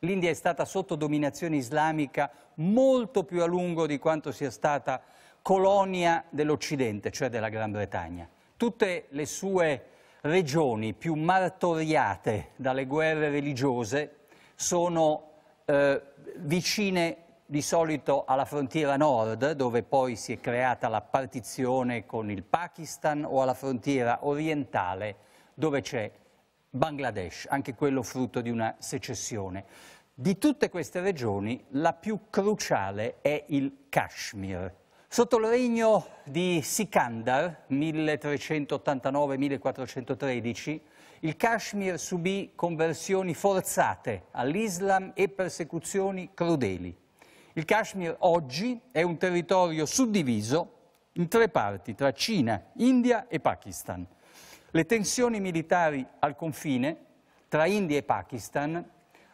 L'India è stata sotto dominazione islamica molto più a lungo di quanto sia stata colonia dell'Occidente, cioè della Gran Bretagna. Tutte le sue regioni più martoriate dalle guerre religiose sono eh, vicine di solito alla frontiera nord, dove poi si è creata la partizione con il Pakistan, o alla frontiera orientale, dove c'è Bangladesh, anche quello frutto di una secessione. Di tutte queste regioni la più cruciale è il Kashmir. Sotto il regno di Sikandar, 1389-1413, il Kashmir subì conversioni forzate all'Islam e persecuzioni crudeli. Il Kashmir oggi è un territorio suddiviso in tre parti tra Cina, India e Pakistan. Le tensioni militari al confine tra India e Pakistan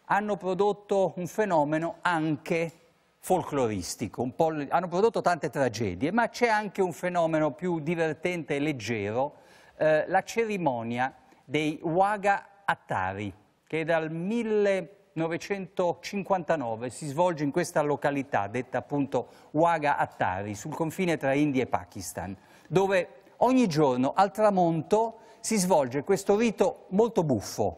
hanno prodotto un fenomeno anche folcloristico, hanno prodotto tante tragedie, ma c'è anche un fenomeno più divertente e leggero, eh, la cerimonia dei Waga Attari, che dal 1959 si svolge in questa località, detta appunto Waga Attari, sul confine tra India e Pakistan, dove ogni giorno al tramonto si svolge questo rito molto buffo,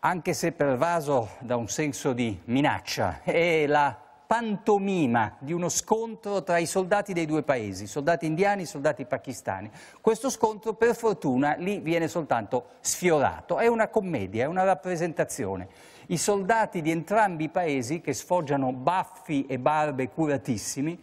anche se pervaso da un senso di minaccia. È la pantomima di uno scontro tra i soldati dei due paesi, soldati indiani e soldati pakistani. Questo scontro per fortuna lì viene soltanto sfiorato, è una commedia, è una rappresentazione. I soldati di entrambi i paesi che sfoggiano baffi e barbe curatissimi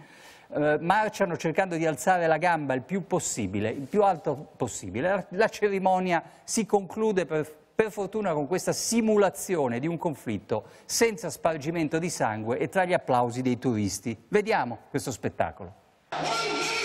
eh, marciano cercando di alzare la gamba il più possibile, il più alto possibile. La, cerimonia si conclude per, per fortuna con questa simulazione di un conflitto senza spargimento di sangue e tra gli applausi dei turisti. Vediamo questo spettacolo.